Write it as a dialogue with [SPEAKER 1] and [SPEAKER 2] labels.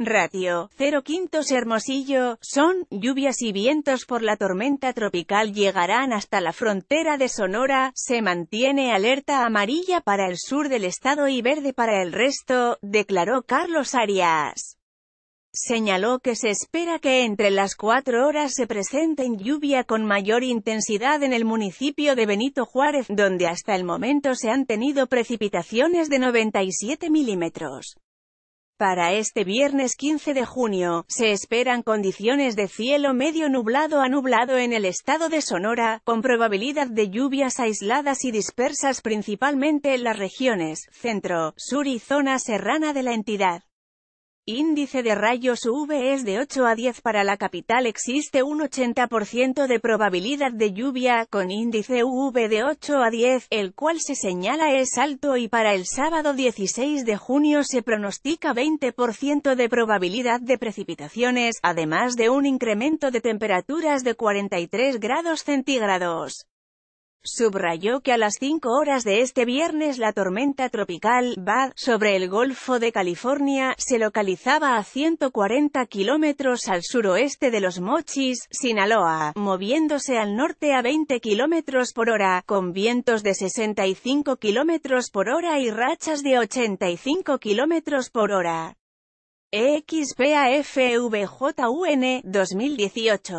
[SPEAKER 1] Ratio, 0 quintos Hermosillo, son, lluvias y vientos por la tormenta tropical llegarán hasta la frontera de Sonora, se mantiene alerta amarilla para el sur del estado y verde para el resto, declaró Carlos Arias. Señaló que se espera que entre las cuatro horas se presenten lluvia con mayor intensidad en el municipio de Benito Juárez, donde hasta el momento se han tenido precipitaciones de 97 milímetros. Para este viernes 15 de junio, se esperan condiciones de cielo medio nublado a nublado en el estado de Sonora, con probabilidad de lluvias aisladas y dispersas principalmente en las regiones centro, sur y zona serrana de la entidad índice de rayos UV es de 8 a 10 para la capital existe un 80% de probabilidad de lluvia, con índice UV de 8 a 10, el cual se señala es alto y para el sábado 16 de junio se pronostica 20% de probabilidad de precipitaciones, además de un incremento de temperaturas de 43 grados centígrados. Subrayó que a las 5 horas de este viernes la tormenta tropical, Bad, sobre el Golfo de California, se localizaba a 140 kilómetros al suroeste de los Mochis, Sinaloa, moviéndose al norte a 20 kilómetros por hora, con vientos de 65 kilómetros por hora y rachas de 85 kilómetros por hora. XPAFVJUN, 2018